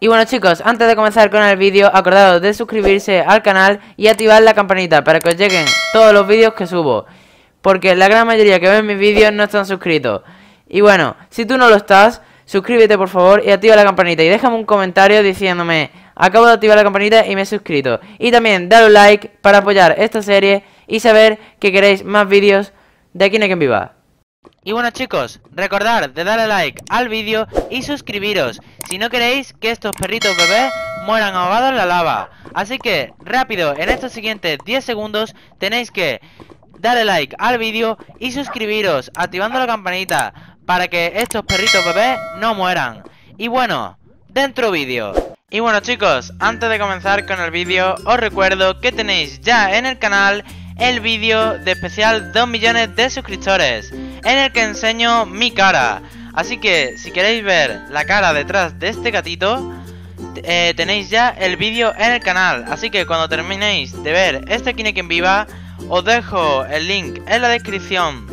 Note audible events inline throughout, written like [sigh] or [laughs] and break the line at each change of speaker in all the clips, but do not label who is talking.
Y bueno chicos, antes de comenzar con el vídeo, acordados de suscribirse al canal y activar la campanita para que os lleguen todos los vídeos que subo. Porque la gran mayoría que ven mis vídeos no están suscritos. Y bueno, si tú no lo estás, suscríbete por favor y activa la campanita. Y déjame un comentario diciéndome, acabo de activar la campanita y me he suscrito. Y también dale un like para apoyar esta serie y saber que queréis más vídeos de Aquí en viva. Y bueno chicos, recordad de darle like al vídeo y suscribiros si no queréis que estos perritos bebés mueran ahogados en la lava. Así que rápido, en estos siguientes 10 segundos tenéis que darle like al vídeo y suscribiros activando la campanita para que estos perritos bebés no mueran. Y bueno, dentro vídeo. Y bueno chicos, antes de comenzar con el vídeo os recuerdo que tenéis ya en el canal el vídeo de especial 2 millones de suscriptores, en el que enseño mi cara. Así que si queréis ver la cara detrás de este gatito, eh, tenéis ya el vídeo en el canal. Así que cuando terminéis de ver este Kinekin Viva, os dejo el link en la descripción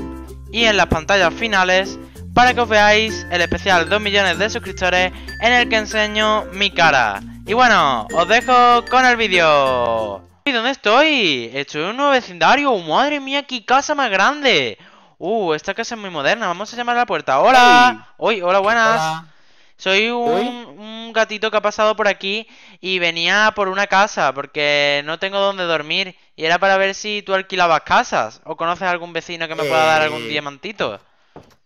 y en las pantallas finales para que os veáis el especial 2 millones de suscriptores en el que enseño mi cara. Y bueno, os dejo con el vídeo dónde estoy? Estoy en un nuevo vecindario. ¡Madre mía, qué casa más grande! Uh, esta casa es muy moderna. Vamos a llamar a la puerta. ¡Hola! ¡Uy, hola, buenas! Soy un, gatito que ha pasado por aquí y venía por una casa porque no tengo dónde dormir. Y era para ver si tú alquilabas casas o conoces algún vecino que me pueda dar algún eh, diamantito.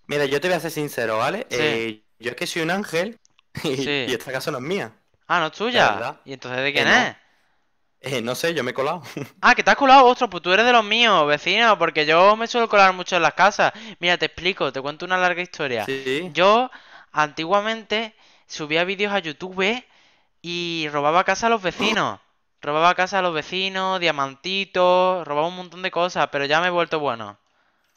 Mira, yo te voy a ser sincero, ¿vale? Eh, yo es que soy un ángel y, esta casa no es mía.
Ah, no es tuya.
¿Y entonces de quién es? Eh, no sé, yo me he colado. [laughs]
Ah, que te has colado, ostras, pues tú eres de los míos, vecino, porque yo me suelo colar mucho en las casas. Mira, te explico, te cuento una larga historia. Sí. Yo antiguamente subía vídeos a YouTube y robaba casa a los vecinos. [gasps] robaba casa a los vecinos, diamantitos, robaba un montón de cosas, pero ya me he vuelto bueno.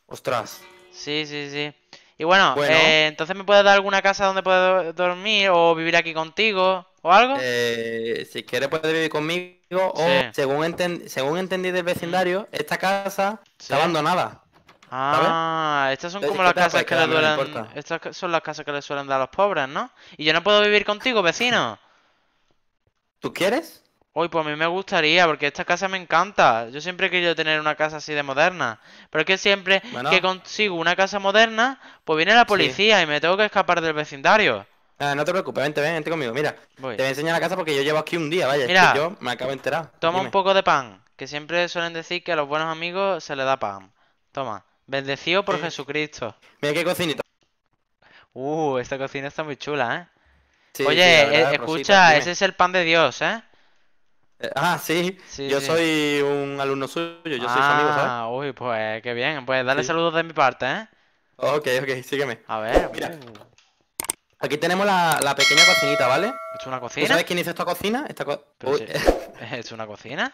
Ostras. Sí, sí, sí. Y bueno, eh, entonces me puedes dar alguna casa donde pueda dormir o vivir aquí contigo
o algo. Eh, si quieres puedes vivir conmigo o según, según entendí del vecindario, mm. esta casa se está abandonada. Ah, estas son como las pues, casas pues, que le
estas son las casas que le suelen dar a los pobres, ¿no? Y yo no puedo vivir contigo, vecino. ¿Tú quieres? Uy, pues a mí me gustaría, porque esta casa me encanta. Yo siempre he querido tener una casa así de moderna. Pero es que siempre que consigo una casa moderna, pues viene la policía y me tengo que escapar del vecindario.
Ah, no te preocupes, vente, vente conmigo. Mira, te voy a enseñar la casa porque yo llevo aquí un día, vaya. Mira, yo me acabo de enterar. Toma un
poco de pan, que siempre suelen decir que a los buenos amigos se le da pan. Toma, bendecido por Jesucristo. Mira qué cocinito. Uh, esta cocina está muy chula, ¿eh? Oye, eh, escucha, ese es el pan de Dios, ¿eh? eh ah, sí. yo soy un
alumno suyo, yo soy su amigo, ¿sabes? Ah, uy, pues qué bien. Pues dale saludos de mi parte, ¿eh? Ok, ok, sígueme. A ver, Mira. Uh. Aquí tenemos la, pequeña cocinita, ¿vale? ¿Es una cocina? sabes quién hizo esta cocina? Esta [laughs] ¿Es una cocina?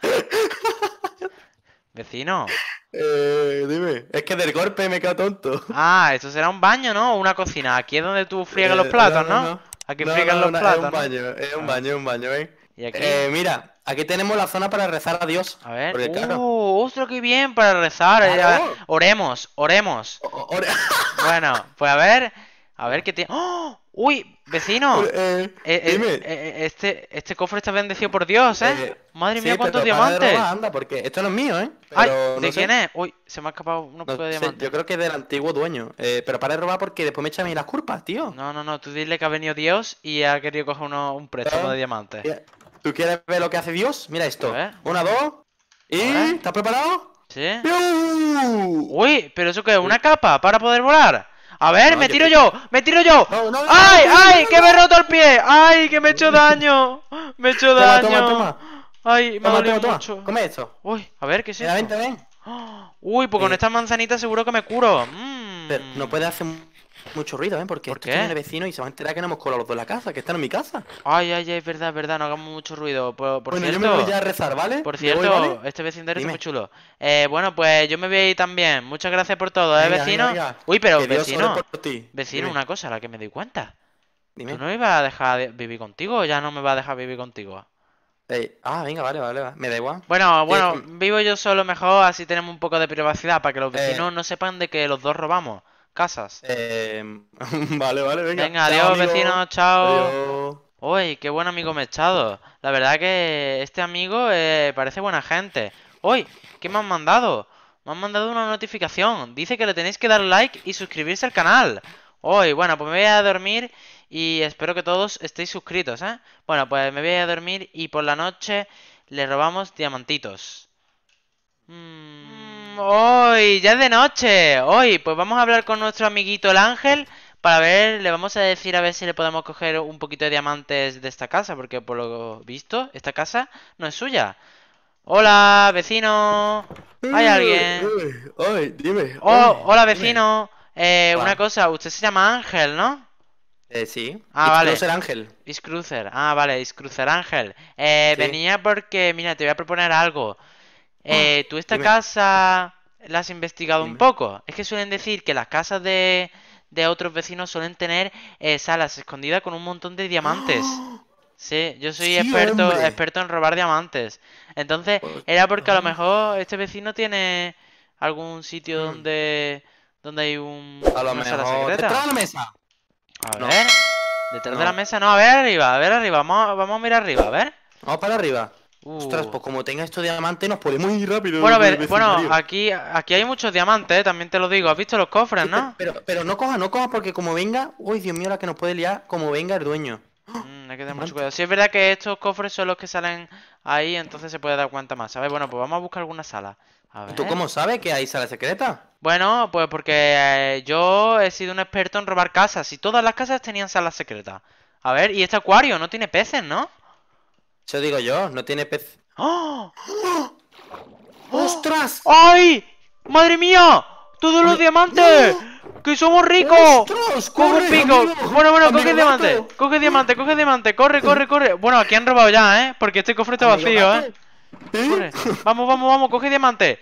Vecino. Eh, dime, es que del golpe me quedo tonto. Ah,
esto será un baño, ¿no? Una cocina. Aquí es donde tú friegas los eh, platos, ¿no? Aquí no, friegas los platos. Es un ah. baño,
es un baño, es un baño, ¿eh? mira, aquí tenemos la zona para rezar a Dios. A ver, uh, ostras, qué bien para rezar. Eh, oremos, oremos.
[laughs] bueno, pues a ver. A ver qué tiene. ¡Oh! ¡Uy! ¡Vecino! Eh, eh, eh, dime. este, este cofre está bendecido por Dios, ¿eh? Madre mía, cuántos diamantes. Robar, anda,
porque esto no es mío, ¿eh? Ay, ¿de quién es? Uy, se me ha escapado unos no, de diamantes. yo creo que es del antiguo dueño. pero para de robar porque después me echan a mí las culpas, tío. No, no,
no. Tú dile que ha venido Dios y ha querido coger un préstamo de
diamantes. ¿Tú quieres ver lo que hace Dios? Mira esto. Una, dos. ¿Y?
¿Estás preparado? Sí. Uy, pero eso qué una capa para poder volar. A ver, me tiro yo, me tiro yo. ay! ¡Que me he roto el pie! ¡Ay, que me he hecho daño! ¡Me he hecho daño! ¡Ay, me ha mucho! Come esto. Uy,
a ver, ¿qué es esto? Ven, ven. [gasps] Uy, pues con eh. estas manzanitas seguro que me curo. Mm. Pero no puede hacer mucho ruido, ¿eh? Porque ¿Por qué? el vecino y se van a enterar que no hemos colado los dos en la casa, que están en mi casa.
Ay, ay, ay, es verdad, es verdad, no hagamos mucho ruido. Por, bueno, yo me voy a rezar, ¿vale? Por cierto, este vecindario es muy chulo. Eh, bueno, pues yo me voy a también. Muchas gracias por todo, ¿eh, vecino? Uy, pero vecino, vecino, una cosa, la que me doy cuenta. ¿Tú no iba ibas a dejar vivir contigo o ya no me va a dejar vivir contigo? Eh, ah, venga, vale, vale, vale, me da igual. Bueno, eh, bueno, mm. vivo yo solo mejor, así tenemos un poco de privacidad para que los eh. vecinos no sepan de que los dos robamos casas.
Em, [laughs] vale, vale, venga. Venga, adiós, vecinos, chao.
Uy, qué buen amigo me he echado. La verdad que este amigo eh, parece buena gente. Uy, ¿qué me han mandado? Me han mandado una notificación. Dice que le tenéis que dar like y suscribirse al canal. Uy, bueno, pues me voy a dormir y espero que todos estéis suscritos, ¿eh? Bueno, pues me voy a dormir y por la noche le robamos diamantitos. Mmm hoy, ya es de noche. Hoy, pues vamos a hablar con nuestro amiguito el ángel para ver, le vamos a decir a ver si le podemos coger un poquito de diamantes de esta casa, porque por lo visto, esta casa no es suya. Hola, vecino. ¿Hay alguien? dime. Oh, hola, vecino. Eh, una cosa, usted se llama Ángel, ¿no?
Eh, sí. Ah, vale. Cruiser Ángel.
Is Cruiser. Ah, vale, Is Ángel. Eh, venía porque, mira, te voy a proponer algo. Eh, ¿Tú esta casa la has investigado un poco? Es que suelen decir que las casas de, de otros vecinos suelen tener eh, salas escondidas con un montón de diamantes. ¡Ah! Sí, yo soy experto, experto en robar diamantes. Entonces, pues, era porque a lo mejor este vecino tiene algún sitio mm. donde donde hay un, ¿Detrás de la mesa? A ver. Detrás de la mesa, no, a ver arriba, a ver arriba, vamos, vamos a mirar arriba, a ver. Vamos para arriba. Uh. Ostras, pues uh. como tenga estos diamantes nos podemos ir rápido. Bueno, a ver, bueno, aquí, aquí hay muchos diamantes, también te lo digo. ¿Has visto los cofres, no?
Pero, pero no coja, no coja, porque como venga... Uy, Dios mío, la que nos puede liar, como venga el dueño.
Mm, hay que tener mucho cuidado. Si es verdad que estos cofres son los que salen ahí, entonces se puede dar cuenta más, A ver, Bueno, pues vamos a buscar alguna sala. A ¿Tú cómo sabes que hay sala secreta? Bueno, pues porque eh, yo he sido un experto en robar casas y todas las casas tenían salas secretas. A ver, y este acuario no tiene
peces, ¿no?
yo digo yo, no tiene pez. ¡Oh! ¡Oh! ¡Ostras! ¡Ay! ¡Madre mía! ¡Todos los diamantes! ¡Que somos ricos! ¡Ostras! ¡Coge pico! bueno, bueno, coge diamante. Coge diamante, coge diamante. Corre, corre, corre. Bueno, aquí han robado ya, ¿eh? Porque este cofre está vacío, ¿eh? ¿Eh? Vamos, vamos, vamos, coge diamante.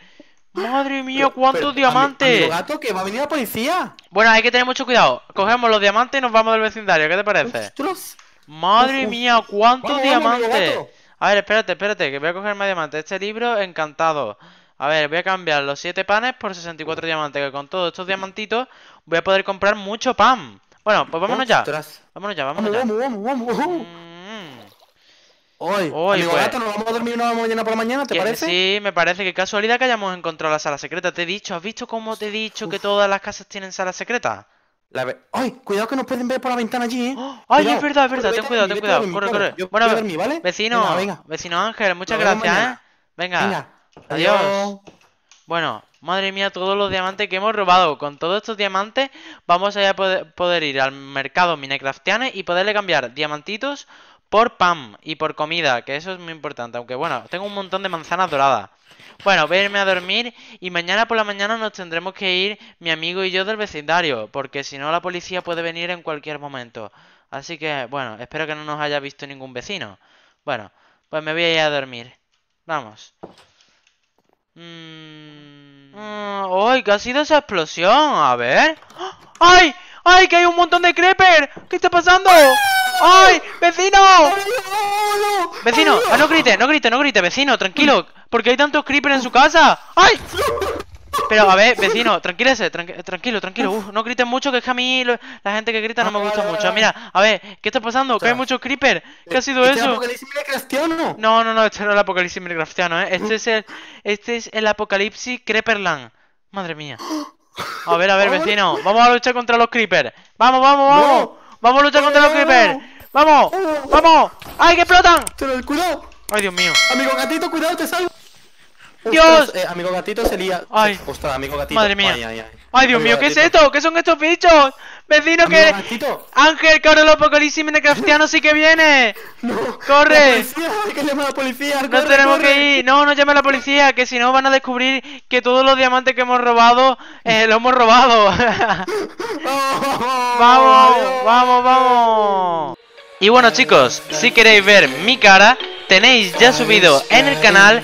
Madre mía, cuántos diamantes. gato, que va a venir la policía. Bueno, hay que tener mucho cuidado. Cogemos los diamantes y nos vamos del vecindario. ¿Qué te parece? ¡Ostras! Madre mía, cuántos diamantes. a ver, espérate, espérate, que voy a coger más diamantes. Este libro, encantado. A ver, voy a cambiar los 7 panes por 64 diamantes, que con todos estos diamantitos voy a poder comprar mucho pan. Bueno, pues vámonos ya.
Vámonos ya, vámonos ya. Mm.
Hoy, pues. nos
vamos a dormir una mañana por la mañana, ¿te parece?
Sí, me parece. que casualidad que hayamos encontrado la sala secreta. Te he dicho, ¿has visto cómo te he dicho que todas las casas tienen sala secreta? La
¡Ay! Cuidado que nos pueden ver por la ventana allí, ¿eh? [gasps] ¡Ay, es verdad, es verdad! Ten cuidado, ten cuidado. Corre, corre. bueno, ¿vale? Vecino,
vecino Ángel, muchas gracias, ¿eh? Venga.
Adiós.
Bueno, madre mía, todos los diamantes que hemos robado. Con todos estos diamantes vamos a poder, poder ir al mercado Minecraftiane y poderle cambiar diamantitos por pan y por comida, que eso es muy importante. Aunque bueno, tengo un montón de manzanas doradas. Bueno, voy a irme a dormir y mañana por la mañana nos tendremos que ir mi amigo y yo del vecindario, porque si no la policía puede venir en cualquier momento. Así que, bueno, espero que no nos haya visto ningún vecino. Bueno, pues me voy a ir a dormir. Vamos. Mmm... ¡Ay! ¿Qué ha sido esa explosión? A ver. ¡Ay! ¡Ay! ¡Que hay un montón de creeper! ¿Qué está pasando? ¡Ay! ¡Vecino! ¡Vecino! ¡Ah, no grite! ¡No grite! ¡No grite! ¡Vecino! ¡Tranquilo! porque hay tantos creepers en su casa? ¡Ay! Pero, a ver, vecino, tranquilese, tranquilo, tranquilo. no griten mucho, que es que a mí la gente que grita no me gusta mucho. Mira, a ver, ¿qué está pasando? que hay muchos creepers. ¿Qué ha eh, sido ¿este eso? ¿El
apocalipsis
No, no, no, este no es el apocalipsis minecraftiano, ¿eh? Este ¿Mm? es el, este es el apocalipsis creeperland. Madre mía. A ver, a ver, [laughs] vecino, vamos a luchar contra los creepers. ¡Vamos, vamos, vamos! Vamos a luchar contra los creepers. Vamos, vamos. ¡Ay, que explotan! cuidado! ¡Ay, Dios mío! Amigo gatito, cuidado, te salgo. ¡Dios! Eh, amigo
gatito sería. ¡Ay! Ostras, amigo gatito. Ay, Dios mío, ¿qué es
esto? ¿Qué son estos bichos? Vecino que. Ángel, corre los apocalipsis craftiano sí que viene. [laughs] No. ¡Corre! hay
que a policía. no tenemos que ir.
No, no llame a la policía, que si no van a descubrir que todos los diamantes que hemos robado, eh, lo hemos robado. [laughs] Oh, vamos, vamos, vamos. Y bueno chicos, si queréis ver mi cara, tenéis ya subido en el canal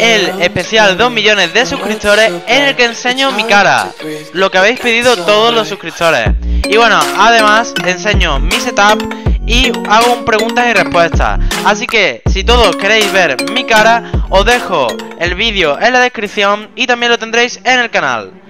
el especial 2 millones de suscriptores en el que enseño mi cara, lo que habéis pedido todos los suscriptores. Y bueno, además enseño mi setup y hago un preguntas y respuestas. Así que si todos queréis ver mi cara, os dejo el vídeo en la descripción y también lo tendréis en el canal.